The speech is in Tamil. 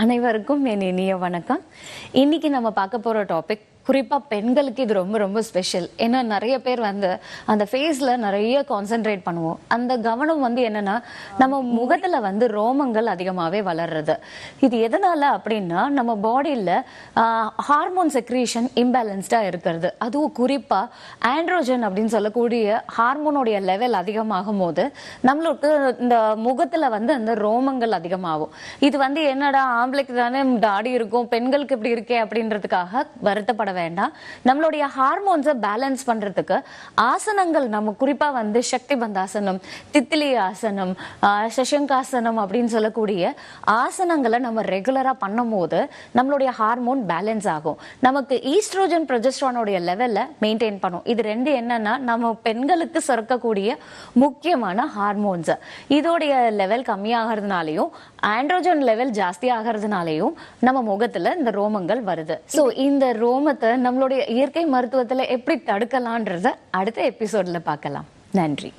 அனைவருக்கும் என் இனிய வணக்கம் இன்னைக்கு நம்ம பார்க்க போகிற டாபிக் குறிப்பாக பெண்களுக்கு இது ரொம்ப ரொம்ப ஸ்பெஷல் ஏன்னா நிறைய பேர் வந்து அந்த ஃபேஸில் நிறைய கான்சென்ட்ரேட் பண்ணுவோம் அந்த கவனம் வந்து என்னென்னா நம்ம முகத்தில் வந்து ரோமங்கள் அதிகமாகவே வளர்றது இது எதனால் அப்படின்னா நம்ம பாடியில் ஹார்மோன் செக்ரியேஷன் இம்பேலன்ஸ்டாக இருக்கிறது அதுவும் குறிப்பாக ஆண்ட்ரோஜன் அப்படின்னு சொல்லக்கூடிய ஹார்மோனுடைய லெவல் அதிகமாகும் போது நம்மளுக்கு இந்த முகத்தில் வந்து அந்த ரோமங்கள் அதிகமாகும் இது வந்து என்னடா ஆம்பளைக்கு தானே தாடி இருக்கும் பெண்களுக்கு இப்படி இருக்கே அப்படின்றதுக்காக வருத்தப்பட கவலைப்பட வேண்டாம் நம்மளுடைய ஹார்மோன்ஸை பேலன்ஸ் பண்றதுக்கு ஆசனங்கள் நம்ம குறிப்பா வந்து சக்தி பந்தாசனம் தித்திலி ஆசனம் சசங்காசனம் அப்படின்னு சொல்லக்கூடிய ஆசனங்களை நம்ம ரெகுலரா பண்ணும் போது நம்மளுடைய ஹார்மோன் பேலன்ஸ் ஆகும் நமக்கு ஈஸ்ட்ரோஜன் ப்ரொஜெஸ்ட்ரானோடைய லெவலில் மெயின்டைன் பண்ணும் இது ரெண்டு என்னன்னா நம்ம பெண்களுக்கு சுரக்கக்கூடிய முக்கியமான ஹார்மோன்ஸ் இதோடைய லெவல் கம்மியாகிறதுனாலையும் ஆண்ட்ரோஜன் லெவல் ஜாஸ்தி ஆகிறதுனாலையும் நம்ம முகத்துல இந்த ரோமங்கள் வருது ஸோ இந்த ரோமத்தை மரணத்தை நம்மளுடைய இயற்கை மருத்துவத்தில் எப்படி தடுக்கலான்றத அடுத்த எபிசோடில் பார்க்கலாம் நன்றி